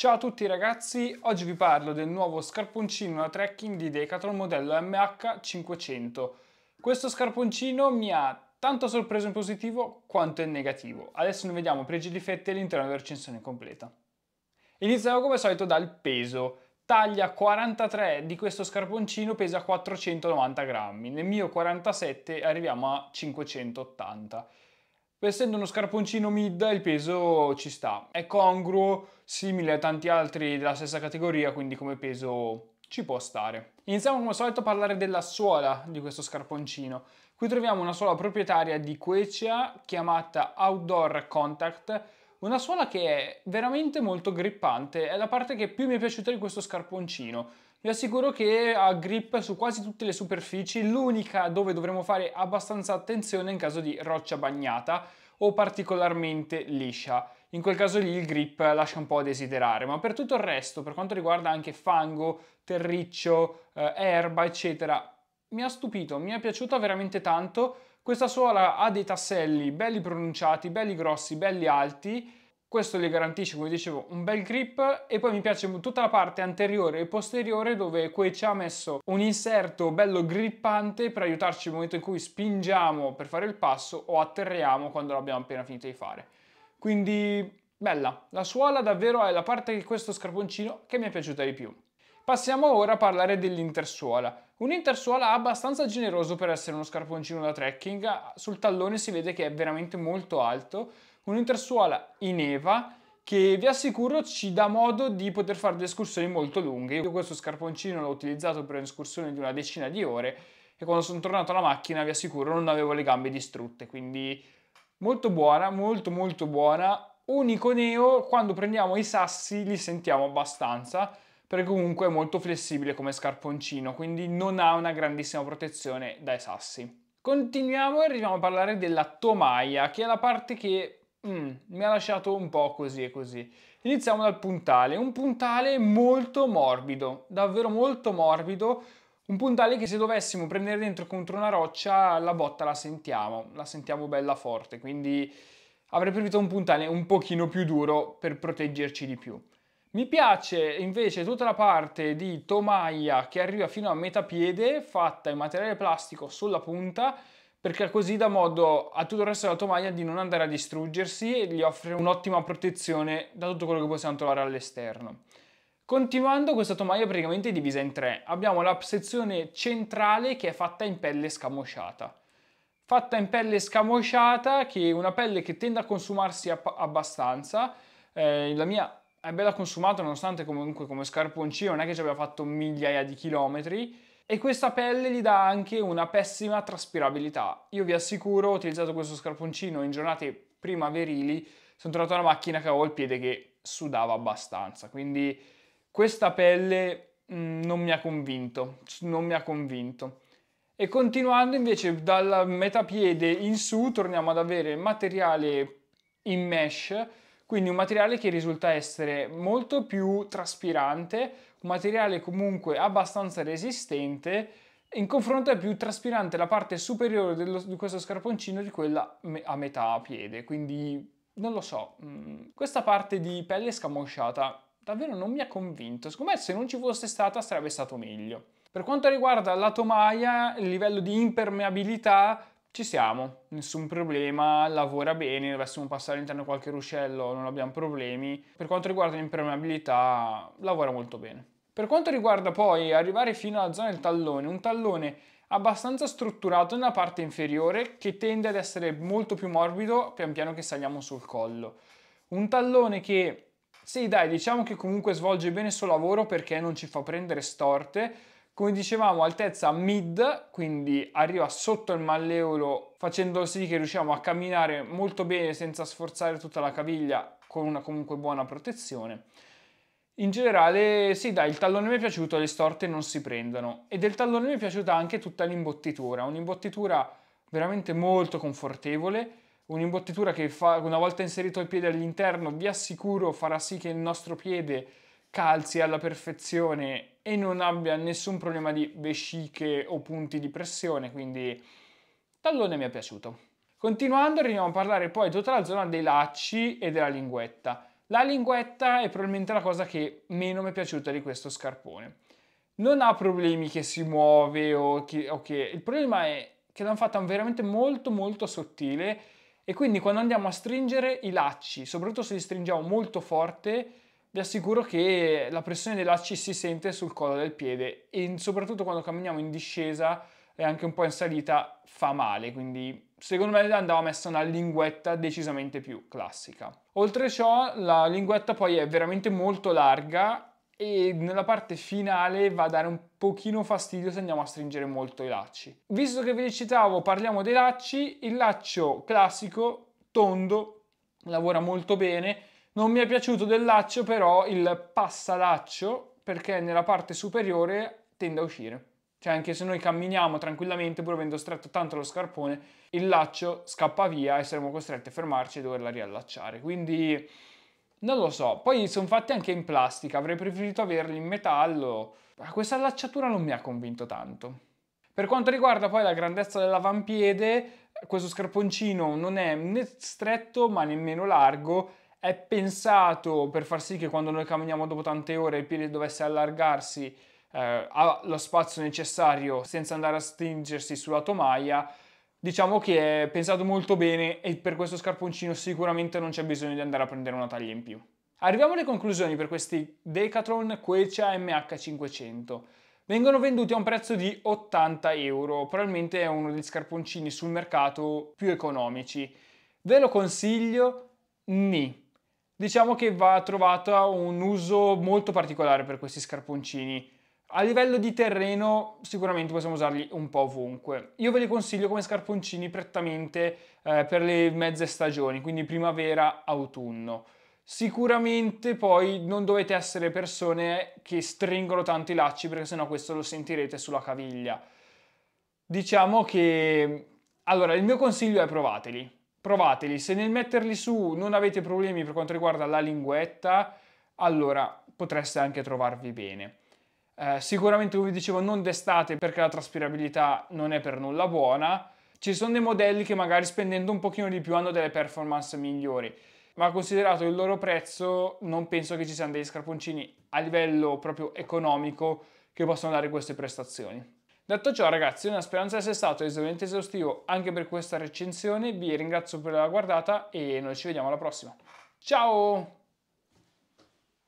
Ciao a tutti ragazzi, oggi vi parlo del nuovo scarponcino da trekking di Decathlon modello MH500. Questo scarponcino mi ha tanto sorpreso in positivo quanto in negativo. Adesso ne vediamo pregi e difetti all'interno della recensione completa. Iniziamo come al solito dal peso. Taglia 43 di questo scarponcino pesa 490 grammi, nel mio 47 arriviamo a 580 Essendo uno scarponcino mid il peso ci sta, è congruo, simile a tanti altri della stessa categoria, quindi come peso ci può stare. Iniziamo come al solito a parlare della suola di questo scarponcino. Qui troviamo una suola proprietaria di Quecia chiamata Outdoor Contact, una suola che è veramente molto grippante, è la parte che più mi è piaciuta di questo scarponcino vi assicuro che ha grip su quasi tutte le superfici, l'unica dove dovremo fare abbastanza attenzione in caso di roccia bagnata o particolarmente liscia. In quel caso lì il grip lascia un po' a desiderare, ma per tutto il resto, per quanto riguarda anche fango, terriccio, eh, erba, eccetera, mi ha stupito, mi è piaciuta veramente tanto. Questa suola ha dei tasselli belli pronunciati, belli grossi, belli alti questo gli garantisce, come dicevo, un bel grip e poi mi piace tutta la parte anteriore e posteriore dove qui ci ha messo un inserto bello grippante per aiutarci nel momento in cui spingiamo per fare il passo o atterriamo quando l'abbiamo appena finito di fare. Quindi bella, la suola davvero è la parte di questo scarponcino che mi è piaciuta di più. Passiamo ora a parlare dell'intersuola. Un intersuola abbastanza generoso per essere uno scarponcino da trekking, sul tallone si vede che è veramente molto alto, un intersuola in eva che vi assicuro ci dà modo di poter fare delle escursioni molto lunghe. Io questo scarponcino l'ho utilizzato per un'escursione di una decina di ore e quando sono tornato alla macchina vi assicuro non avevo le gambe distrutte, quindi molto buona, molto molto buona. Unico neo, quando prendiamo i sassi li sentiamo abbastanza, perché comunque è molto flessibile come scarponcino, quindi non ha una grandissima protezione dai sassi. Continuiamo e arriviamo a parlare della tomaia, che è la parte che mm, mi ha lasciato un po' così e così. Iniziamo dal puntale, un puntale molto morbido, davvero molto morbido, un puntale che se dovessimo prendere dentro contro una roccia la botta la sentiamo, la sentiamo bella forte, quindi avrei preferito un puntale un pochino più duro per proteggerci di più. Mi piace invece tutta la parte di tomaia che arriva fino a metà piede, fatta in materiale plastico sulla punta, perché così dà modo a tutto il resto della tomaia di non andare a distruggersi e gli offre un'ottima protezione da tutto quello che possiamo trovare all'esterno. Continuando, questa tomaia è praticamente divisa in tre. Abbiamo la sezione centrale che è fatta in pelle scamosciata. Fatta in pelle scamosciata, che è una pelle che tende a consumarsi abbastanza, eh, la mia è bella consumata nonostante comunque come scarponcino non è che ci abbia fatto migliaia di chilometri e questa pelle gli dà anche una pessima traspirabilità. Io vi assicuro, ho utilizzato questo scarponcino in giornate primaverili, sono tornato alla macchina che avevo il piede che sudava abbastanza, quindi questa pelle mm, non mi ha convinto, non mi ha convinto. E continuando invece dal metapiede in su torniamo ad avere materiale in mesh quindi un materiale che risulta essere molto più traspirante, un materiale comunque abbastanza resistente, in confronto è più traspirante la parte superiore dello, di questo scarponcino di quella a metà piede, quindi non lo so, mm, questa parte di pelle scamosciata davvero non mi ha convinto, secondo me se non ci fosse stata sarebbe stato meglio. Per quanto riguarda la tomaia, il livello di impermeabilità ci siamo, nessun problema, lavora bene, dovessimo passare all'interno qualche ruscello non abbiamo problemi. Per quanto riguarda l'impermeabilità lavora molto bene. Per quanto riguarda poi arrivare fino alla zona del tallone, un tallone abbastanza strutturato nella parte inferiore che tende ad essere molto più morbido pian piano che saliamo sul collo. Un tallone che, sì dai, diciamo che comunque svolge bene il suo lavoro perché non ci fa prendere storte, come dicevamo altezza mid, quindi arriva sotto il malleolo facendo sì che riusciamo a camminare molto bene senza sforzare tutta la caviglia con una comunque buona protezione. In generale, sì, dai, il tallone mi è piaciuto, le storte non si prendono. E del tallone mi è piaciuta anche tutta l'imbottitura, un'imbottitura veramente molto confortevole, un'imbottitura che fa, una volta inserito il piede all'interno vi assicuro farà sì che il nostro piede calzi alla perfezione e non abbia nessun problema di vesciche o punti di pressione, quindi tallone mi è piaciuto. Continuando arriviamo a parlare poi di tutta la zona dei lacci e della linguetta. La linguetta è probabilmente la cosa che meno mi è piaciuta di questo scarpone. Non ha problemi che si muove o che... Okay. Il problema è che l'hanno fatta veramente molto molto sottile e quindi quando andiamo a stringere i lacci, soprattutto se li stringiamo molto forte, vi assicuro che la pressione dei lacci si sente sul collo del piede e soprattutto quando camminiamo in discesa e anche un po' in salita fa male, quindi secondo me andava messa una linguetta decisamente più classica. Oltre a ciò la linguetta poi è veramente molto larga e nella parte finale va a dare un pochino fastidio se andiamo a stringere molto i lacci. Visto che vi li citavo parliamo dei lacci, il laccio classico, tondo, lavora molto bene non mi è piaciuto del laccio però il passalaccio perché nella parte superiore tende a uscire. Cioè anche se noi camminiamo tranquillamente pur avendo stretto tanto lo scarpone, il laccio scappa via e saremo costretti a fermarci e doverla riallacciare. Quindi non lo so. Poi sono fatti anche in plastica, avrei preferito averli in metallo. Ma questa allacciatura non mi ha convinto tanto. Per quanto riguarda poi la grandezza dell'avampiede, questo scarponcino non è né stretto ma nemmeno largo è pensato per far sì che quando noi camminiamo dopo tante ore il piede dovesse allargarsi eh, lo spazio necessario senza andare a stringersi sulla tomaia diciamo che è pensato molto bene e per questo scarponcino sicuramente non c'è bisogno di andare a prendere una taglia in più arriviamo alle conclusioni per questi Decathlon Quecia MH500 Vengono venduti a un prezzo di 80 euro, probabilmente è uno degli scarponcini sul mercato più economici. Ve lo consiglio? Ni diciamo che va trovato un uso molto particolare per questi scarponcini. A livello di terreno sicuramente possiamo usarli un po' ovunque. Io ve li consiglio come scarponcini prettamente eh, per le mezze stagioni, quindi primavera, autunno. Sicuramente poi non dovete essere persone che stringono tanto i lacci perché sennò questo lo sentirete sulla caviglia. Diciamo che... Allora, il mio consiglio è provateli, provateli, se nel metterli su non avete problemi per quanto riguarda la linguetta, allora potreste anche trovarvi bene. Eh, sicuramente, come vi dicevo, non d'estate perché la traspirabilità non è per nulla buona. Ci sono dei modelli che magari spendendo un pochino di più hanno delle performance migliori, ma considerato il loro prezzo non penso che ci siano degli scarponcini a livello proprio economico che possano dare queste prestazioni. Detto ciò ragazzi, una speranza di essere stato esattamente esaustivo anche per questa recensione, vi ringrazio per averla guardata e noi ci vediamo alla prossima. Ciao!